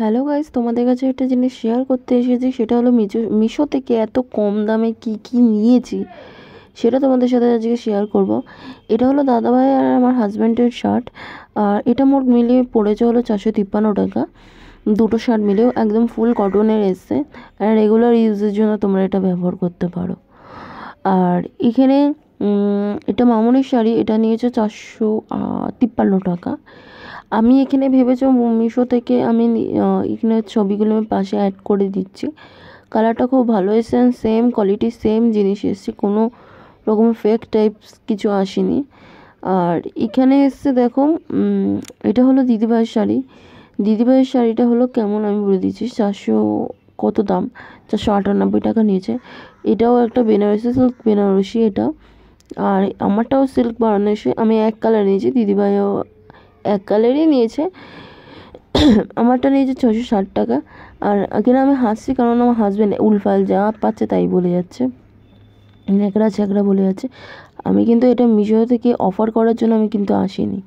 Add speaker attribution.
Speaker 1: hello guys তোমাদের কাছে একটা জিনিস শেয়ার করতে এসেছি সেটা হলো মিশো মিশো থেকে এত কম দামে কি কি নিয়েছি সেটা তোমাদের সাথে আজকে শেয়ার করব এটা হলো দাদাভাই আর আমার হাজব্যান্ডের শার্ট আর এটা মোট মিলিয়ে পড়েছে হলো চারশো তিপ্পান্ন টাকা দুটো শার্ট মিলেও একদম ফুল কটনের এসছে আর রেগুলার ইউজের জন্য তোমরা এটা ব্যবহার করতে পারো আর এখানে এটা মামনের শাড়ি এটা নিয়েছে চারশো তিপ্পান্ন টাকা আমি এখানে ভেবেছি মিশো থেকে আমি এখানে ছবিগুলো আমি পাশে অ্যাড করে দিচ্ছি কালারটা খুব ভালো এসেছে সেম কোয়ালিটি সেম জিনিস এসছে কোনো রকম ফেক টাইপস কিছু আসেনি আর এখানে এসছে দেখো এটা হলো দিদিভাইয়ের শাড়ি দিদিভাইয়ের শাড়িটা হলো কেমন আমি বলে দিচ্ছি চারশো কত দাম চারশো আটানব্বই টাকা নিয়েছে এটাও একটা বেনারসি বেনারসি এটা আর আমারটাও সিল্ক বানানো আমি এক কালার নিয়েছি দিদিভাইও এক কালারই নিয়েছে আমারটা নিয়েছে ছশো ষাট টাকা আর কিনা আমি হাসছি কারণ আমার হাজব্যান্ড উলফাল যা পাচ্ছে তাই বলে যাচ্ছে ন্যাকড়া ছ্যাকড়া বলে যাচ্ছে আমি কিন্তু এটা মিশো থেকে অফার করার জন্য আমি কিন্তু আসিনি